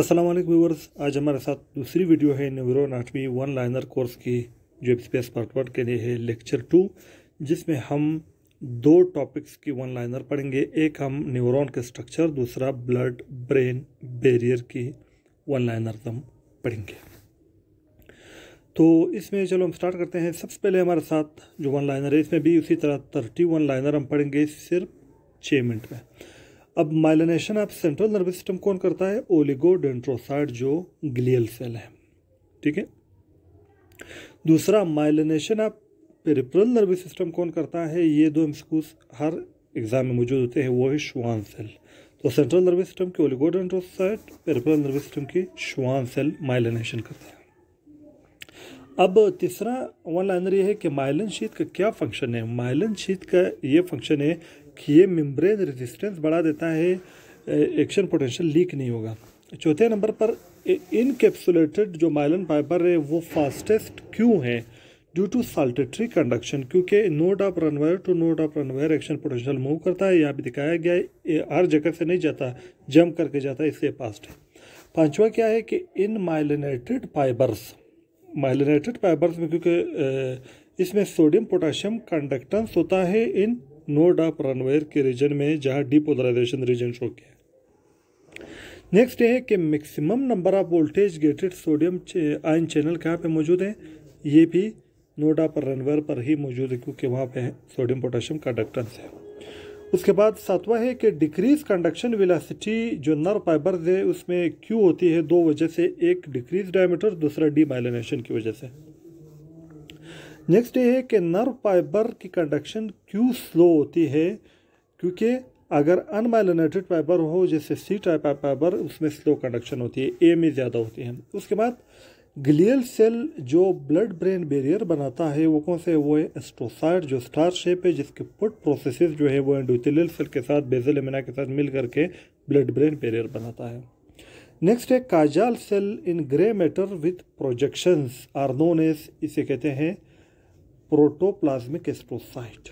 अस्सलाम वालेकुम व्यूवर्स आज हमारे साथ दूसरी वीडियो है neuroanatomy one liner course की जो स्पेस वन के लिए है लेक्चर टू जिसमें हम दो टॉपिक्स की वन लाइनर पढ़ेंगे एक हम न्यूरॉन के स्ट्रक्चर दूसरा ब्लड ब्रेन बैरियर की वन लाइनर हम पढ़ेंगे तो इसमें चलो हम स्टार्ट करते हैं सबसे पहले हमारे साथ जो वन लाइनर है इसमें भी उसी तरह थर्टी वन लाइनर हम पढ़ेंगे सिर्फ छः मिनट में अब माइलिनेशन आप सेंट्रल नर्वस सिस्टम कौन करता है ओलिगोडेंट्रोसाइड जो ग्लियल सेल है ठीक है दूसरा माइलिनेशन आप पेरिपरल नर्वस सिस्टम कौन करता है ये दो एम्सकूस हर एग्ज़ाम में मौजूद होते हैं वो है श्वान सेल तो सेंट्रल नर्वस सिस्टम की ओलिगोडेंड्रोसाइट पेरिपरल नर्वस सिस्टम की श्वान सेल माइलिनेशन करते हैं अब तीसरा वन लाइनर ये है कि माइलन शीत का क्या फंक्शन है माइलन शीत का ये फंक्शन है ये मेम्ब्रेन रेजिस्टेंस बढ़ा देता है एक्शन पोटेंशियल लीक नहीं होगा चौथे नंबर पर इनकेप्सुलेटेड जो माइलन फाइबर है वो फास्टेस्ट क्यों है ड्यू टू साल्टेट्री कंडक्शन क्योंकि node of Ranvier to node of Ranvier action potential move करता है यहाँ भी दिखाया गया है हर जगह से नहीं जाता जम करके जाता है इससे फास्ट है पांचवा क्या है कि इन माइलिनेटेड फाइबर्स माइलिनेटेड फाइबर्स में क्योंकि इसमें सोडियम पोटाशियम कंडक्टेंस होता है इन नोड ऑफ रनवेयर के रीजन में जहाँ डीपोलराइजेशन रीजन शो किया नेक्स्ट है कि maximum number of voltage gated sodium ion channel कहाँ पे मौजूद है ये भी नोडा पर रनवेयर पर ही मौजूद है क्योंकि वहाँ पे सोडियम पोटेशियम कंडक्टेंस है उसके बाद सातवां है कि डिक्रीज कंडक्शन वेलोसिटी जो नर फाइबर है उसमें क्यों होती है दो वजह से एक डिक्रीज डायमीटर दूसरा डी की वजह से नेक्स्ट ये है कि नर्व फाइबर की कंडक्शन क्यों स्लो होती है क्योंकि अगर अनमाइलिनेटेड फाइबर हो जैसे सी टाइप ऑफ फाइबर उसमें स्लो कंडक्शन होती है ए में ज़्यादा होती है उसके बाद ग्लियल सेल जो ब्लड ब्रेन बैरियर बनाता है वो कौन से है वो है एस्ट्रोसाइड जो स्टार शेप है जिसके फुट प्रोसेस जो है वो एंडोथेलियल सेल के साथ बेजल एमिना के साथ मिल करके ब्लड ब्रेन बैरियर बनाता है नेक्स्ट है Cajal cell in grey matter with projections are known as इसे कहते हैं प्रोटोप्लाज्मिक एस्ट्रोसाइट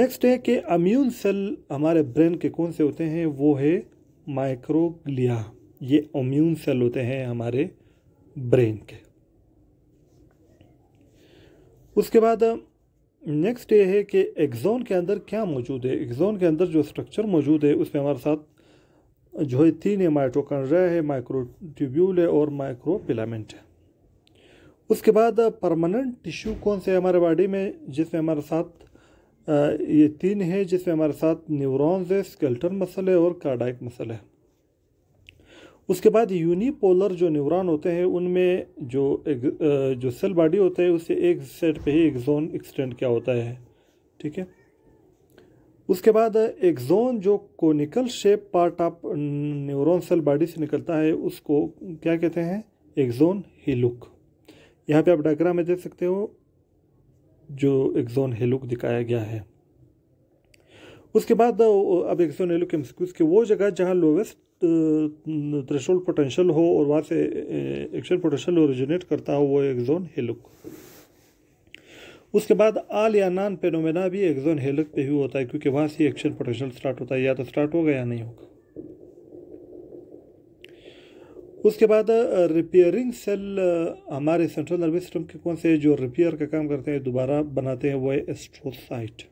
नेक्स्ट है कि अम्यून सेल हमारे ब्रेन के कौन से होते हैं वो है माइक्रोग्लिया ये अम्यून सेल होते हैं हमारे ब्रेन के उसके बाद नेक्स्ट ये है कि एग्जोन के अंदर क्या मौजूद है एग्जोन के अंदर जो स्ट्रक्चर मौजूद है उसमें हमारे साथ जो है तीन है माइट्रोकंड्रिया है माइक्रोट्यूब्यूल है और माइक्रोपिलामेंट है उसके बाद परमानेंट टिश्यू कौन से हमारे बॉडी में जिसमें हमारे साथ ये तीन है जिसमें हमारे साथ न्यूरॉन्स है स्केल्टन मसल है और कार्डाइक मसल है उसके बाद यूनिपोलर जो न्यूरॉन होते हैं उनमें जो एक, जो सेल बॉडी होते हैं उससे एक सेट पे ही एक जोन एक्सटेंड क्या होता है ठीक है उसके बाद एक जोन जो conical shape part of neuron cell body से निकलता है उसको क्या कहते हैं एक जोन लुक यहाँ पे आप डायग्राम में देख सकते हो जो एक्जोन हेलुक दिखाया गया है उसके बाद अब एक्सोन हेलुक एम्सिक्यूज के वो जगह जहाँ लोवेस्ट थ्रेशोल्ड पोटेंशियल हो और वहाँ से एक्शन पोटेंशियल ओरिजिनेट करता हो वो एक्जोन हेलुक उसके बाद आल या नान पेनोमेना भी एक्जोन हेलुक पे ही होता है क्योंकि वहाँ से एक्शन पोटेंशियल स्टार्ट होता है या तो स्टार्ट होगा या नहीं होगा उसके बाद रिपेयरिंग सेल हमारे सेंट्रल नर्वस सिस्टम के कौन से जो रिपेयर का काम करते हैं दोबारा बनाते हैं वो है एस्ट्रोसाइट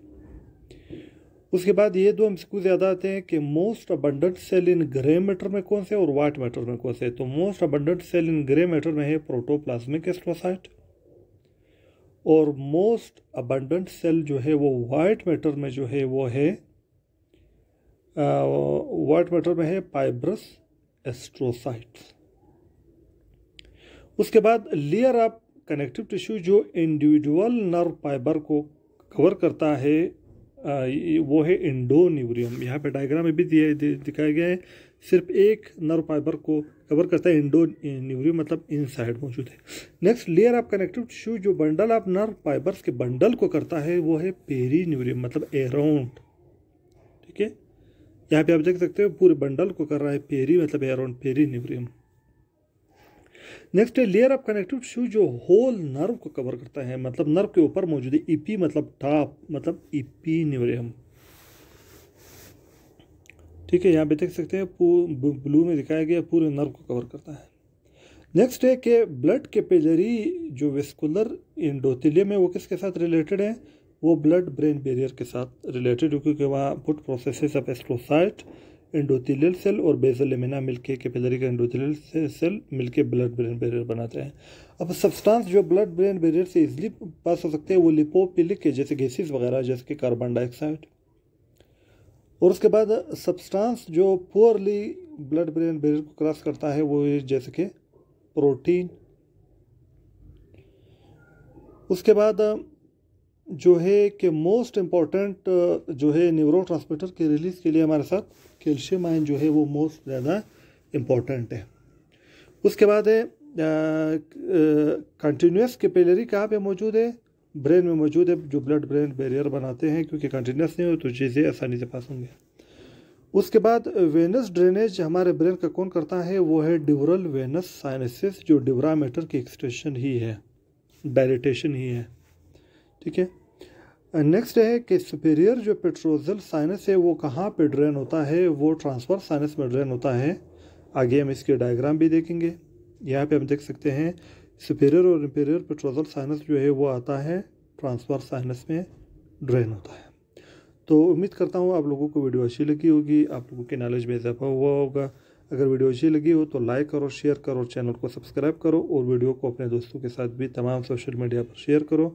उसके बाद ये दो हमको ज़्यादा आते हैं कि most abundant cell in grey matter में कौन से और वाइट मैटर में कौन से तो most abundant cell in grey matter में है प्रोटोप्लाज्मिक एस्ट्रोसाइट और मोस्ट अबंडेंट सेल जो है वो वाइट मैटर में जो है वो है वाइट मैटर में है पाइब्रस एस्ट्रोसाइट्स उसके बाद लेयर ऑफ कनेक्टिव टिश्यू जो इंडिविजुअल नर्व फाइबर को कवर करता है वो है इंडोन्यूरियम यहाँ पे डायग्राम में भी दिया दिखाया गया है सिर्फ एक नर्व फाइबर को कवर करता है इंडो न्यूरियम मतलब इन साइड मौजूद है next layer of connective tissue जो बंडल ऑफ नर्व फाइबर्स के बंडल को करता है वो है पेरी न्यूरियम मतलब एराउंड ठीक है यहाँ पे आप देख सकते हो पूरे बंडल को कर रहा है पेरी मतलब एराउंड पेरी न्यूरियम नेक्स्ट है लेयर ऑफ कनेक्टिव टिश्यू जो होल नर्व को कवर करता है मतलब नर्व के ऊपर मौजूद ईपी e मतलब टॉप मतलब ईपी e न्यूरियम ठीक है यहाँ पे देख सकते हैं ब्लू में दिखाया गया पूरे नर्व को कवर करता है नेक्स्ट है कि ब्लड कैपिलरी जो वेस्कुलर इंडोथिलियम है वो किसके साथ रिलेटेड है वो ब्लड ब्रेन बैरियर के साथ रिलेटेड क्योंकि वहाँ foot process of astrocyte endothelial cell और बेसल लेमिना मिलके कैपिलरी का एंडोथेलियल सेल मिलके ब्लड ब्रेन बैरियर बनाते हैं अब सब्सटेंस जो ब्लड ब्रेन बैरियर से इजिली पास हो सकते हैं वो लिपोपिलिक है जैसे गैसेस वगैरह जैसे कि कार्बन डाइऑक्साइड और उसके बाद सब्सटेंस जो पुअरली ब्लड ब्रेन बैरियर को क्रॉस करता है वो जैसे कि प्रोटीन उसके बाद जो है कि मोस्ट इम्पॉर्टेंट uh, जो है न्यूरो के रिलीज़ के लिए हमारे साथ कैल्शियम आयन जो है वो मोस्ट ज़्यादा इम्पॉर्टेंट है उसके बाद है कंटिन्यूस uh, कैपेलरी uh, कहाँ पे मौजूद है ब्रेन में मौजूद है जो ब्लड ब्रेन बैरियर बनाते हैं क्योंकि कंटिन्यूस नहीं हो तो चीज़ें आसानी से पास होंगे उसके बाद वेनस ड्रेनेज हमारे ब्रेन का कौन करता है वो है ड्यूरल वेनस साइनसिस जो डिब्रामेटर मेटर की एक्सटेशन ही है डायरेटेशन ही है ठीक है नेक्स्ट uh, है कि सुपेरियर जो पेट्रोजल साइनस है वो कहाँ पे ड्रेन होता है वो ट्रांसफर साइनस में ड्रेन होता है आगे हम इसके डायग्राम भी देखेंगे यहाँ पे हम देख सकते हैं सुपेरियर और इंपेरियर पेट्रोजल साइनस जो है वो आता है ट्रांसफर साइनस में ड्रेन होता है तो उम्मीद करता हूँ आप लोगों को वीडियो अच्छी लगी होगी आप लोगों के नॉलेज में इजाफा हुआ होगा अगर वीडियो अच्छी लगी हो तो लाइक करो शेयर करो चैनल को सब्सक्राइब करो और वीडियो को अपने दोस्तों के साथ भी तमाम सोशल मीडिया पर शेयर करो